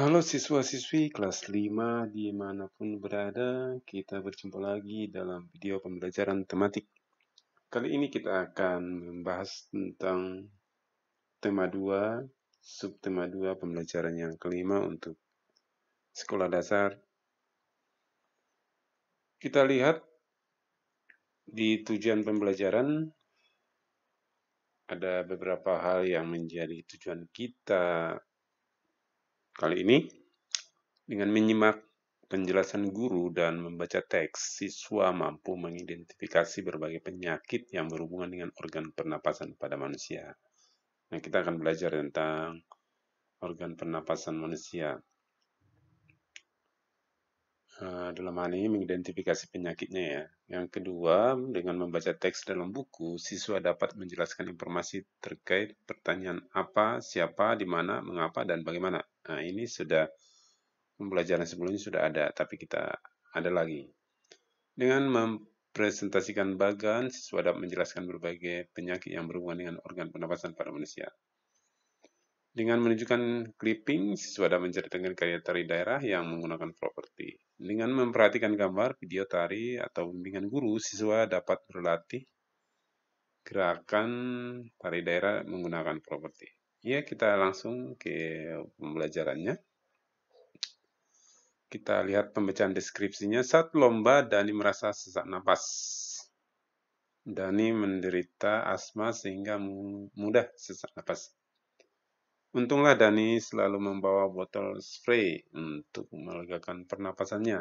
Halo siswa-siswi kelas 5 dimanapun berada, kita berjumpa lagi dalam video pembelajaran tematik. Kali ini kita akan membahas tentang tema 2, subtema 2 pembelajaran yang kelima untuk sekolah dasar. Kita lihat di tujuan pembelajaran ada beberapa hal yang menjadi tujuan kita Kali ini, dengan menyimak penjelasan guru dan membaca teks, siswa mampu mengidentifikasi berbagai penyakit yang berhubungan dengan organ pernapasan pada manusia. Nah, kita akan belajar tentang organ pernapasan manusia. Eh, dalam hal ini mengidentifikasi penyakitnya ya. Yang kedua, dengan membaca teks dalam buku, siswa dapat menjelaskan informasi terkait pertanyaan apa, siapa, di mana, mengapa, dan bagaimana. Nah, ini sudah pembelajaran sebelumnya sudah ada, tapi kita ada lagi. Dengan mempresentasikan bagan, siswa dapat menjelaskan berbagai penyakit yang berhubungan dengan organ pernapasan pada manusia. Dengan menunjukkan clipping, siswa dapat menceritakan karya tari daerah yang menggunakan properti. Dengan memperhatikan gambar, video tari, atau bimbingan guru, siswa dapat berlatih gerakan tari daerah menggunakan properti. Ya, kita langsung ke pembelajarannya. Kita lihat pembacaan deskripsinya. Saat lomba, Dani merasa sesak napas. Dani menderita asma sehingga mudah sesak napas. Untunglah Dani selalu membawa botol spray untuk melegakan pernapasannya.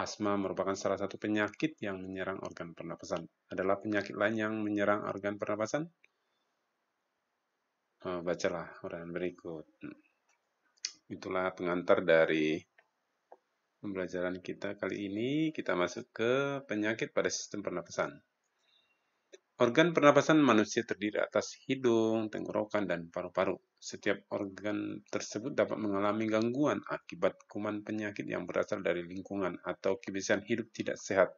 Asma merupakan salah satu penyakit yang menyerang organ pernapasan. Adalah penyakit lain yang menyerang organ pernapasan? Eh, bacalah uraian berikut. Itulah pengantar dari pembelajaran kita kali ini. Kita masuk ke penyakit pada sistem pernapasan. Organ pernapasan manusia terdiri atas hidung, tenggorokan, dan paru-paru. Setiap organ tersebut dapat mengalami gangguan akibat kuman penyakit yang berasal dari lingkungan atau kebiasaan hidup tidak sehat.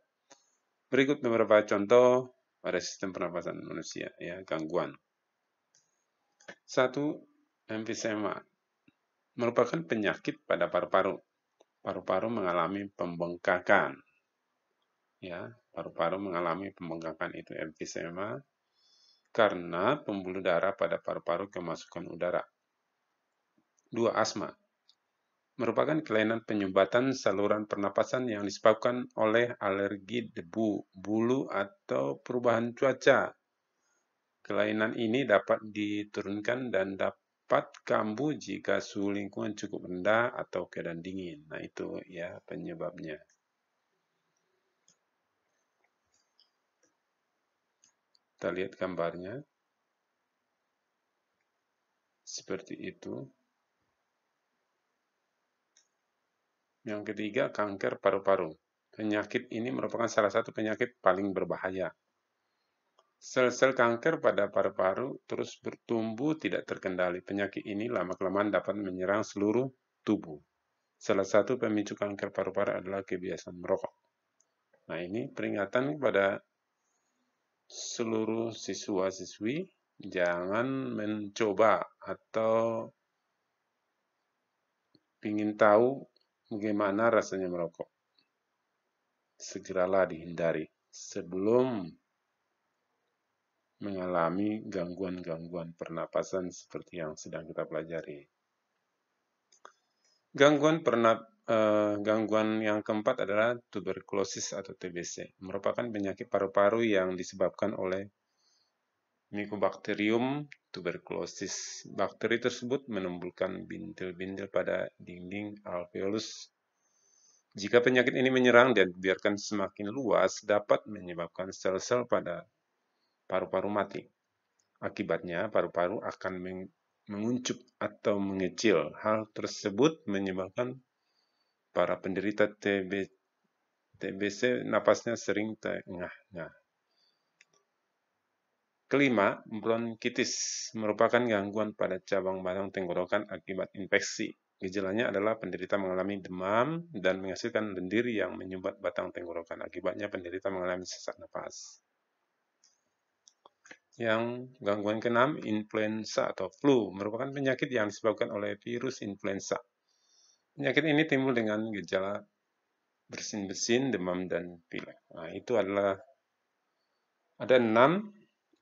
Berikut beberapa contoh pada sistem pernapasan manusia, ya, gangguan. Satu, emfisema merupakan penyakit pada paru-paru. Paru-paru mengalami pembengkakan. Ya, paru-paru mengalami pembengkakan itu emfisema karena pembuluh darah pada paru-paru kemasukan udara. Dua, asma merupakan kelainan penyumbatan saluran pernapasan yang disebabkan oleh alergi debu, bulu, atau perubahan cuaca Kelainan ini dapat diturunkan dan dapat kambuh jika suhu lingkungan cukup rendah atau keadaan dingin. Nah, itu ya penyebabnya. Kita lihat gambarnya. Seperti itu. Yang ketiga, kanker paru-paru. Penyakit ini merupakan salah satu penyakit paling berbahaya Sel-sel kanker pada paru-paru terus bertumbuh tidak terkendali. Penyakit ini lama-kelamaan dapat menyerang seluruh tubuh. Salah satu pemicu kanker paru-paru adalah kebiasaan merokok. Nah, ini peringatan kepada seluruh siswa-siswi jangan mencoba atau ingin tahu bagaimana rasanya merokok. Segeralah dihindari sebelum mengalami gangguan-gangguan pernapasan seperti yang sedang kita pelajari. Gangguan pernap eh, gangguan yang keempat adalah tuberkulosis atau TBC, merupakan penyakit paru-paru yang disebabkan oleh Mycobacterium tuberculosis. Bakteri tersebut menumbulkan bintil-bintil pada dinding alveolus. Jika penyakit ini menyerang dan dibiarkan semakin luas, dapat menyebabkan sel-sel pada paru-paru mati. Akibatnya, paru-paru akan menguncup atau mengecil. Hal tersebut menyebabkan para penderita TB, TBC napasnya sering tengah tengah Kelima, bronkitis merupakan gangguan pada cabang batang tenggorokan akibat infeksi. Gejalanya adalah penderita mengalami demam dan menghasilkan lendir yang menyumbat batang tenggorokan. Akibatnya penderita mengalami sesak napas yang gangguan keenam influenza atau flu merupakan penyakit yang disebabkan oleh virus influenza. Penyakit ini timbul dengan gejala bersin-bersin, demam dan pilek. Nah, itu adalah ada enam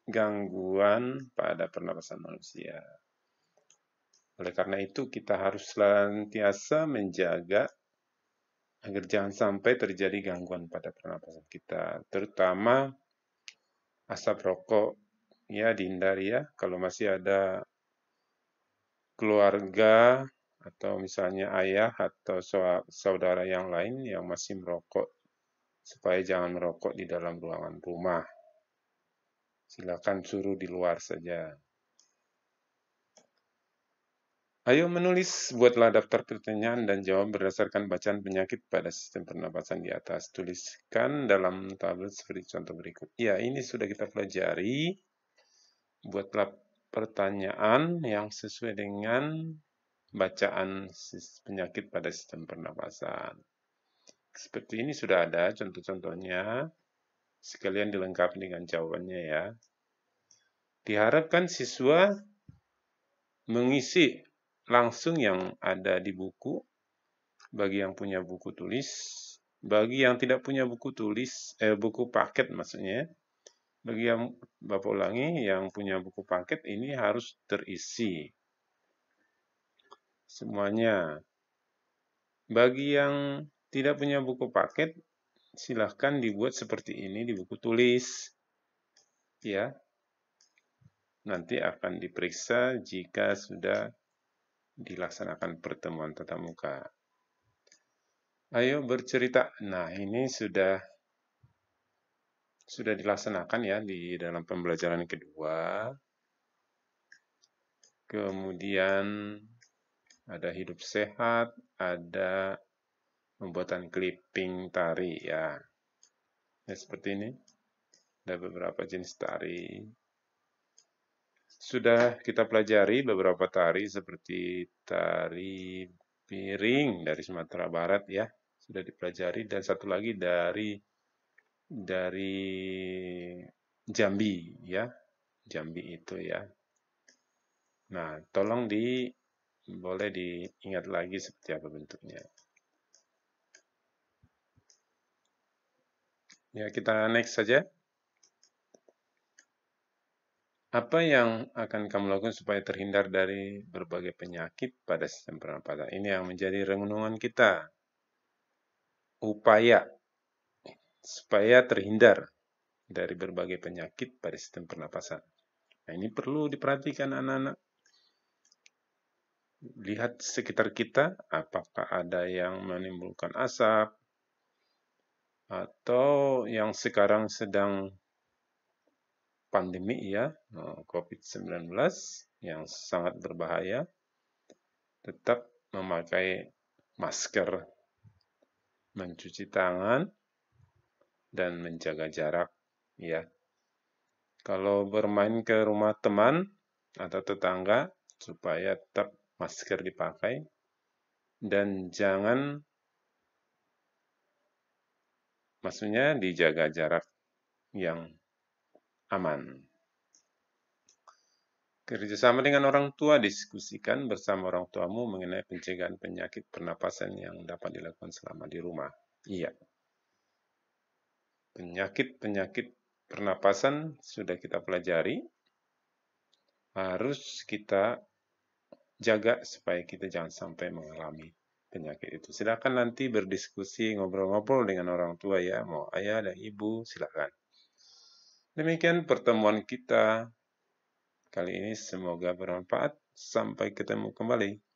gangguan pada pernapasan manusia. Oleh karena itu kita harus senantiasa menjaga agar jangan sampai terjadi gangguan pada pernapasan kita, terutama asap rokok ya dihindari ya kalau masih ada keluarga atau misalnya ayah atau saudara yang lain yang masih merokok supaya jangan merokok di dalam ruangan rumah. Silakan suruh di luar saja. Ayo menulis, buatlah daftar pertanyaan dan jawab berdasarkan bacaan penyakit pada sistem pernapasan di atas. Tuliskan dalam tablet seperti contoh berikut. Ya, ini sudah kita pelajari buatlah pertanyaan yang sesuai dengan bacaan penyakit pada sistem pernapasan. Seperti ini sudah ada contoh-contohnya. Sekalian dilengkapi dengan jawabannya ya. Diharapkan siswa mengisi langsung yang ada di buku bagi yang punya buku tulis, bagi yang tidak punya buku tulis, eh, buku paket maksudnya, bagi yang Bapak ulangi, yang punya buku paket ini harus terisi. Semuanya. Bagi yang tidak punya buku paket, silahkan dibuat seperti ini di buku tulis. Ya. Nanti akan diperiksa jika sudah dilaksanakan pertemuan tatap muka. Ayo bercerita. Nah, ini sudah sudah dilaksanakan ya di dalam pembelajaran kedua. Kemudian ada hidup sehat, ada pembuatan clipping tari ya. Ya seperti ini. Ada beberapa jenis tari. Sudah kita pelajari beberapa tari seperti tari piring dari Sumatera Barat ya. Sudah dipelajari dan satu lagi dari dari Jambi ya Jambi itu ya nah tolong di boleh diingat lagi seperti apa bentuknya ya kita next saja apa yang akan kamu lakukan supaya terhindar dari berbagai penyakit pada sistem pernapasan ini yang menjadi renungan kita upaya supaya terhindar dari berbagai penyakit pada sistem pernapasan. Nah, ini perlu diperhatikan anak-anak. Lihat sekitar kita, apakah ada yang menimbulkan asap, atau yang sekarang sedang pandemi ya, nah, COVID-19 yang sangat berbahaya, tetap memakai masker, mencuci tangan, dan menjaga jarak ya. Kalau bermain ke rumah teman atau tetangga supaya tetap masker dipakai dan jangan maksudnya dijaga jarak yang aman. Kerjasama dengan orang tua, diskusikan bersama orang tuamu mengenai pencegahan penyakit pernapasan yang dapat dilakukan selama di rumah. Iya penyakit-penyakit pernapasan sudah kita pelajari. Harus kita jaga supaya kita jangan sampai mengalami penyakit itu. Silakan nanti berdiskusi, ngobrol-ngobrol dengan orang tua ya, mau ayah dan ibu, silakan. Demikian pertemuan kita kali ini semoga bermanfaat. Sampai ketemu kembali.